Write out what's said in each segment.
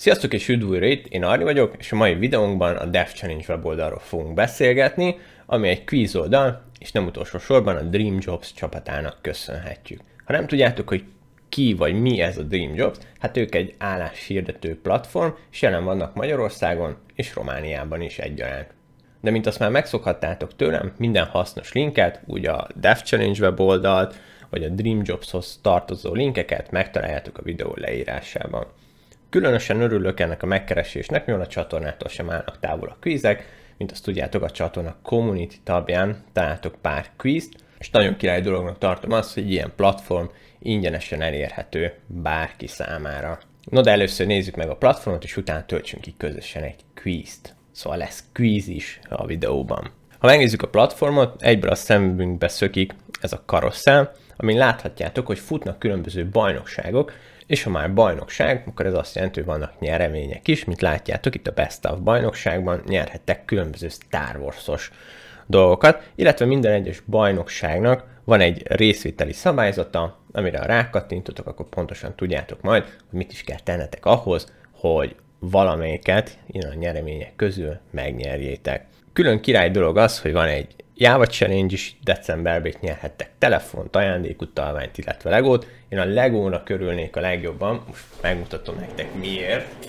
Sziasztok és üdv újra itt, én Arni vagyok, és a mai videónkban a Dev Challenge weboldalról fogunk beszélgetni, ami egy quiz oldal, és nem utolsó sorban a Dream Jobs csapatának köszönhetjük. Ha nem tudjátok, hogy ki vagy mi ez a Dream Jobs, hát ők egy álláshirdető platform, és jelen vannak Magyarországon és Romániában is egyaránt. De mint azt már megszokhattátok tőlem, minden hasznos linket, úgy a Dev Challenge weboldalt, vagy a Dream Jobshoz tartozó linkeket megtaláljátok a videó leírásában. Különösen örülök ennek a megkeresésnek, mivel a csatornától sem állnak távol a kvízek, mint azt tudjátok a csatorna Community tabján találtok pár kvízt, és nagyon király dolognak tartom azt, hogy ilyen platform ingyenesen elérhető bárki számára. No de először nézzük meg a platformot, és utána töltsünk ki közösen egy kvízt. Szóval lesz kvíz is a videóban. Ha megnézzük a platformot, egyből a szemünkbe szökik ez a karosszel, amin láthatjátok, hogy futnak különböző bajnokságok, és ha már bajnokság, akkor ez azt jelenti, hogy vannak nyeremények is, mint látjátok itt a Best of bajnokságban nyerhettek különböző Star Wars-os dolgokat, illetve minden egyes bajnokságnak van egy részvételi szabályzata, amire rákattintotok, akkor pontosan tudjátok majd, hogy mit is kell tennetek ahhoz, hogy valamelyiket innen a nyeremények közül megnyerjétek. Külön király dolog az, hogy van egy Java Challenge is decemberben nyerhettek telefont, ajándékutalványt, illetve legót. Én a legónak körülnék a legjobban, most megmutatom nektek miért.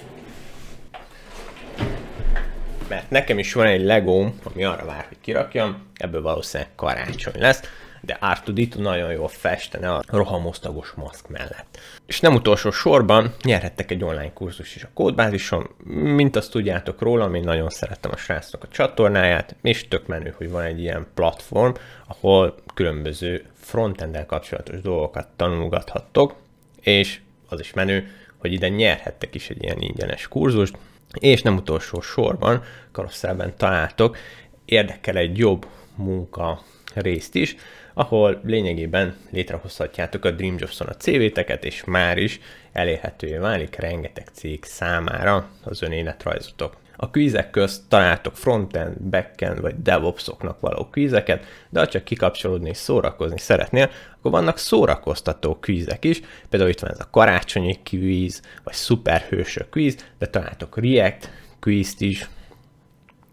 Mert nekem is van egy legóm, ami arra vár, hogy kirakjam, ebből valószínűleg karácsony lesz de Artudit nagyon jól festene a rohamosztagos maszk mellett. És nem utolsó sorban nyerhettek egy online kurzus is a kódbázison, mint azt tudjátok róla, én nagyon szerettem a srácnak a csatornáját, és tök menő, hogy van egy ilyen platform, ahol különböző frontendel kapcsolatos dolgokat tanulgathattok, és az is menő, hogy ide nyerhettek is egy ilyen ingyenes kurzust, és nem utolsó sorban karosszában találtok érdekel egy jobb munka részt is, ahol lényegében létrehozhatjátok a Dreamjobson a CV-teket, és már is elérhetővé válik rengeteg cég számára az ön életrajzotok. A kvízek közt találtok frontend, backend vagy devopsoknak való kvízeket, de ha csak kikapcsolódni és szórakozni szeretnél, akkor vannak szórakoztató kvízek is, például itt van ez a karácsonyi kvíz, vagy szuperhősök kvíz, de találtok React kvízt is,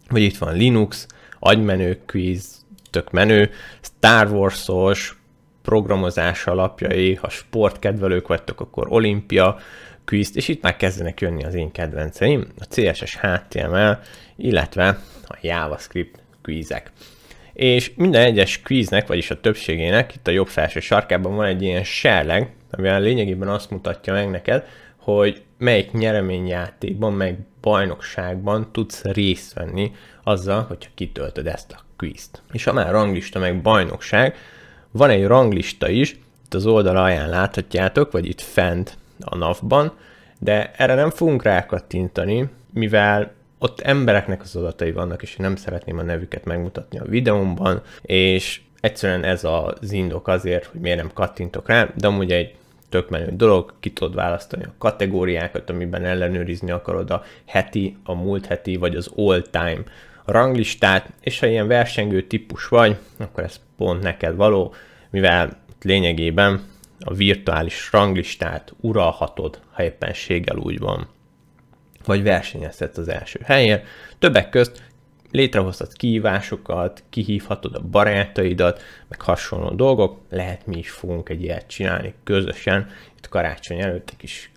vagy itt van Linux, agymenő kvíz, tök menő, Star Wars-os programozás alapjai, ha sportkedvelők vagytok, akkor olimpia, quiz, és itt már kezdenek jönni az én kedvenceim, a CSS HTML, illetve a JavaScript kvízek. És minden egyes kvíznek, vagyis a többségének, itt a jobb felső sarkában van egy ilyen serleg, a lényegében azt mutatja meg neked, hogy melyik nyereményjátékban, melyik bajnokságban tudsz részt venni azzal, hogyha kitöltöd ezt a quiz-t. És ha már ranglista meg bajnokság, van egy ranglista is, itt az oldal alján láthatjátok, vagy itt fent a NAV-ban, de erre nem fogunk rákattintani, mivel ott embereknek az adatai vannak, és én nem szeretném a nevüket megmutatni a videómban, és egyszerűen ez az indok azért, hogy miért nem kattintok rá, de amúgy egy tök menő dolog, ki tudod választani a kategóriákat, amiben ellenőrizni akarod a heti, a múlt heti, vagy az all time ranglistát, és ha ilyen versengő típus vagy, akkor ez pont neked való, mivel lényegében a virtuális ranglistát uralhatod, ha éppenséggel úgy van. Vagy versenyezhetsz az első helyen. Többek közt létrehozhat kihívásokat, kihívhatod a barátaidat, meg hasonló dolgok, lehet mi is fogunk egy ilyet csinálni közösen, itt karácsony előtt egy kis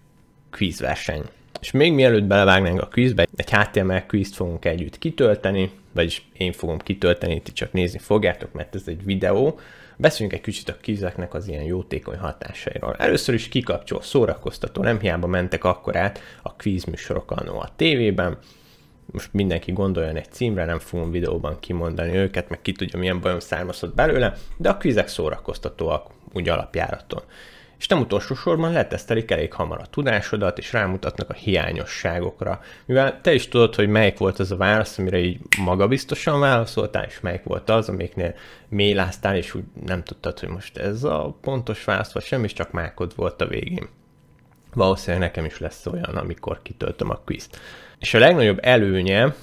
kvízverseny és még mielőtt belevágnánk a quizbe, egy HTML kvízt fogunk együtt kitölteni, vagyis én fogom kitölteni, ti csak nézni fogjátok, mert ez egy videó. Beszéljünk egy kicsit a kizeknek az ilyen jótékony hatásairól. Először is kikapcsol szórakoztató, nem hiába mentek akkor át a quiz műsorok annó a tévében, most mindenki gondoljon egy címre, nem fogom videóban kimondani őket, meg ki tudja milyen bajom származott belőle, de a kvizek szórakoztatóak úgy alapjáraton és nem utolsó sorban letesztelik elég hamar a tudásodat, és rámutatnak a hiányosságokra. Mivel te is tudod, hogy melyik volt az a válasz, amire így magabiztosan válaszoltál, és melyik volt az, amiknél méláztál, és úgy nem tudtad, hogy most ez a pontos válasz, vagy sem, és csak mákod volt a végén. Valószínűleg nekem is lesz olyan, amikor kitöltöm a quizt. És a legnagyobb előnye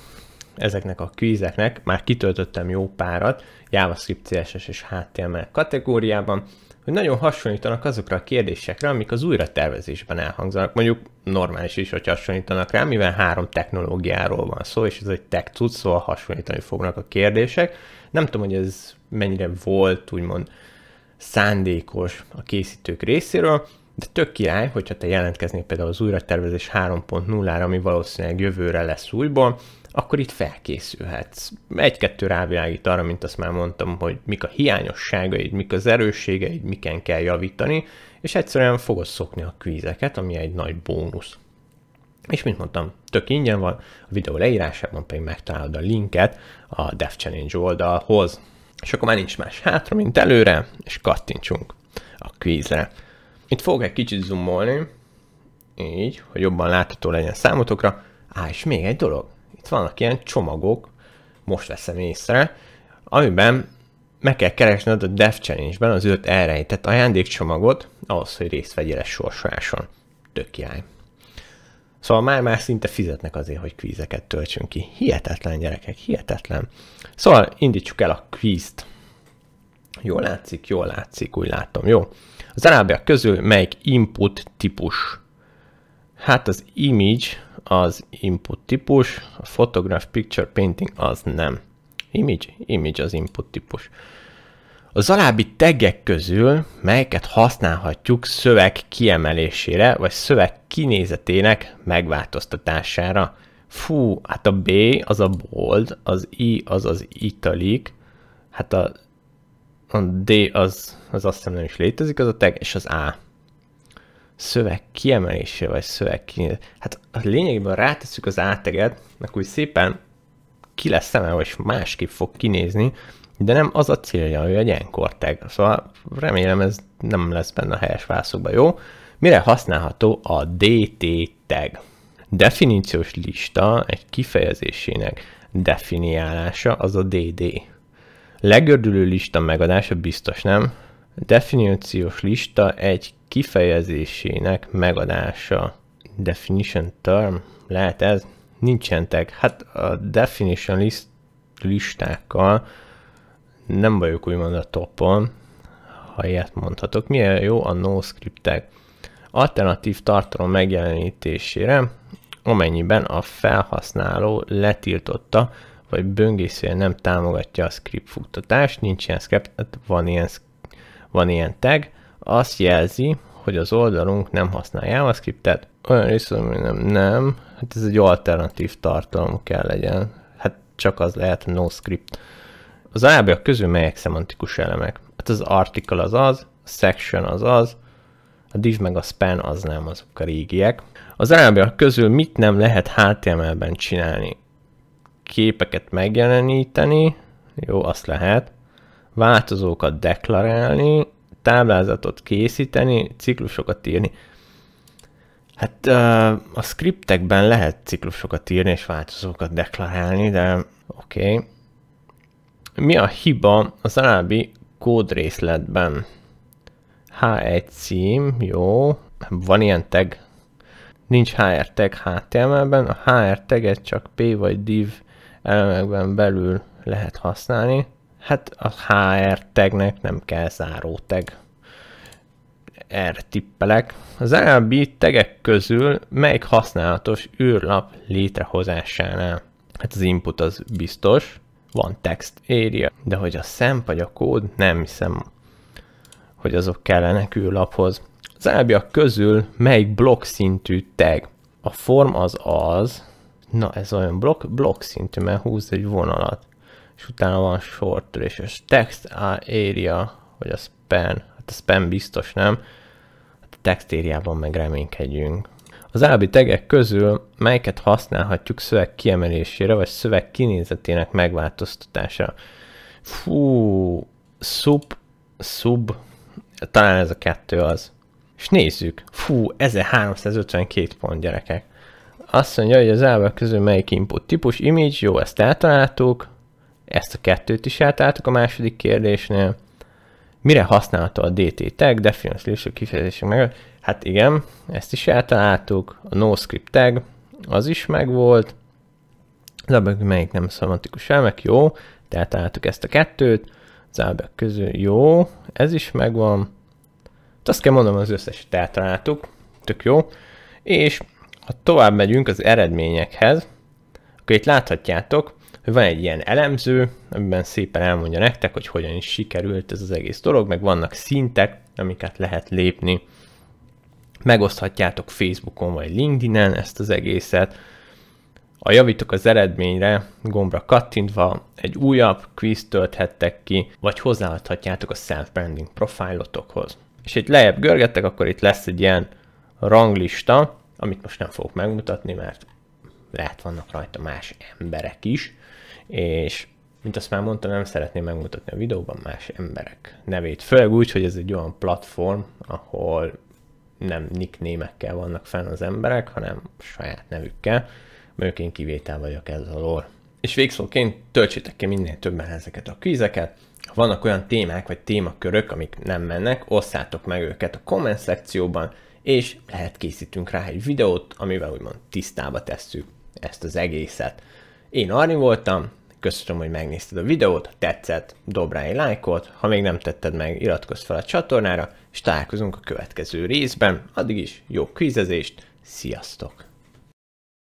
ezeknek a kvízeknek, már kitöltöttem jó párat, JavaScript, CSS és HTML kategóriában, hogy nagyon hasonlítanak azokra a kérdésekre, amik az újratervezésben elhangzanak. Mondjuk normális is, hogy hasonlítanak rá, mivel három technológiáról van szó, és ez egy tech tud, szóval hasonlítani fognak a kérdések. Nem tudom, hogy ez mennyire volt úgymond szándékos a készítők részéről, de tök király, hogyha te jelentkeznél például az újratervezés 3.0-ra, ami valószínűleg jövőre lesz újból, akkor itt felkészülhetsz. Egy-kettő rávilágít arra, mint azt már mondtam, hogy mik a hiányosságaid, mik az erősségeid, miken kell javítani, és egyszerűen fogod szokni a kvízeket, ami egy nagy bónusz. És mint mondtam, tök ingyen van, a videó leírásában pedig megtalálod a linket a Dev Challenge oldalhoz. És akkor már nincs más hátra, mint előre, és kattintsunk a kvízre. Itt fogok egy kicsit zoomolni, így, hogy jobban látható legyen számotokra. Á, és még egy dolog, itt vannak ilyen csomagok, most veszem észre, amiben meg kell keresned a Dev Challenge-ben az őt elrejtett ajándékcsomagot, ahhoz, hogy részt vegyél a sorsoláson. Tök király. Szóval már már szinte fizetnek azért, hogy kvízeket töltsünk ki. Hihetetlen gyerekek, hihetetlen. Szóval indítsuk el a kvízt. Jól látszik, jól látszik, úgy látom, jó? Az alábbiak közül melyik input típus? Hát az image az input típus, a photograph, picture, painting az nem. Image? Image az input típus. Az alábbi tegek közül melyeket használhatjuk szöveg kiemelésére, vagy szöveg kinézetének megváltoztatására? Fú, hát a B az a bold, az I az az italik, hát a a D az, az azt hiszem nem is létezik, az a tag és az A. Szöveg kiemelése, vagy szöveg ki... Hát a lényegében rátesszük az áteget, akkor úgy szépen ki lesz emelve, és másképp fog kinézni, de nem az a célja, hogy egy ilyen tag. Szóval remélem ez nem lesz benne a helyes válaszokban, jó? Mire használható a DT tag? Definíciós lista egy kifejezésének definiálása az a DD. Legördülő lista megadása biztos nem. Definíciós lista egy kifejezésének megadása. Definition term? Lehet ez? Nincsen tag. Hát a definition list listákkal nem vagyok úgymond a topon, ha ilyet mondhatok. Milyen jó a no tag? Alternatív tartalom megjelenítésére, amennyiben a felhasználó letiltotta vagy böngészője nem támogatja a script futtatást, nincs ilyen script, hát van ilyen, van ilyen tag, azt jelzi, hogy az oldalunk nem használ JavaScript-et. Olyan részem, hogy nem, nem, hát ez egy alternatív tartalom kell legyen, hát csak az lehet no script. Az alábbiak közül melyek szemantikus elemek? Hát az article az az, a section az az, a div meg a span az nem, azok a régiek. Az alábbiak közül mit nem lehet HTML-ben csinálni? képeket megjeleníteni, jó, azt lehet, változókat deklarálni, táblázatot készíteni, ciklusokat írni. Hát a skriptekben lehet ciklusokat írni és változókat deklarálni, de oké. Okay. Mi a hiba az alábbi kódrészletben? H1 cím, jó. Van ilyen tag? Nincs HR tag HTML-ben, a HR taget csak P vagy div elemekben belül lehet használni. Hát a HR tagnek nem kell záró tag. Erre tippelek. Az LLB tegek közül melyik használatos űrlap létrehozásánál? Hát az input az biztos, van text area, de hogy a szem vagy a kód, nem hiszem, hogy azok kellenek űrlaphoz. Az elbiak közül melyik blokk szintű tag? A form az az, Na ez olyan blokk, blokk szintű, mert húz egy vonalat, és utána van short és text area, vagy a span, hát a span biztos nem, hát a text area-ban meg reménykedjünk. Az alábbi tegek közül melyiket használhatjuk szöveg kiemelésére, vagy szöveg kinézetének megváltoztatására? Fú, sub, sub, talán ez a kettő az. És nézzük, fú, 1352 pont gyerekek. Azt mondja, hogy az ábrak közül melyik input típus, image, jó, ezt eltaláltuk. Ezt a kettőt is eltaláltuk a második kérdésnél. Mire használható a DT tag, definiós lépső kifejezések meg? Hát igen, ezt is eltaláltuk. A NoScript tag, az is megvolt. Zabek melyik nem szematikus elmek, jó, tehát eltaláltuk ezt a kettőt. Zabek közül jó, ez is megvan. Azt kell mondom, az összeset eltaláltuk, tök jó. És ha tovább megyünk az eredményekhez, akkor itt láthatjátok, hogy van egy ilyen elemző, amiben szépen elmondja nektek, hogy hogyan is sikerült ez az egész dolog, meg vannak szintek, amiket lehet lépni. Megoszthatjátok Facebookon vagy LinkedIn-en ezt az egészet. A javítok az eredményre gombra kattintva egy újabb quiz tölthettek ki, vagy hozzáadhatjátok a self-branding profilotokhoz. És itt lejjebb görgettek, akkor itt lesz egy ilyen ranglista, amit most nem fogok megmutatni, mert lehet vannak rajta más emberek is, és mint azt már mondtam, nem szeretném megmutatni a videóban más emberek nevét. Főleg úgy, hogy ez egy olyan platform, ahol nem nicknémekkel vannak fenn az emberek, hanem saját nevükkel, mert én kivétel vagyok ez alól. És végszóként töltsétek ki minél többen ezeket a kvízeket, ha vannak olyan témák vagy témakörök, amik nem mennek, osszátok meg őket a komment szekcióban, és lehet készítünk rá egy videót, amivel úgymond tisztába tesszük ezt az egészet. Én Arni voltam, köszönöm, hogy megnézted a videót, ha tetszett, dob rá egy lájkot, ha még nem tetted meg, iratkozz fel a csatornára, és találkozunk a következő részben, addig is jó kvízezést, sziasztok!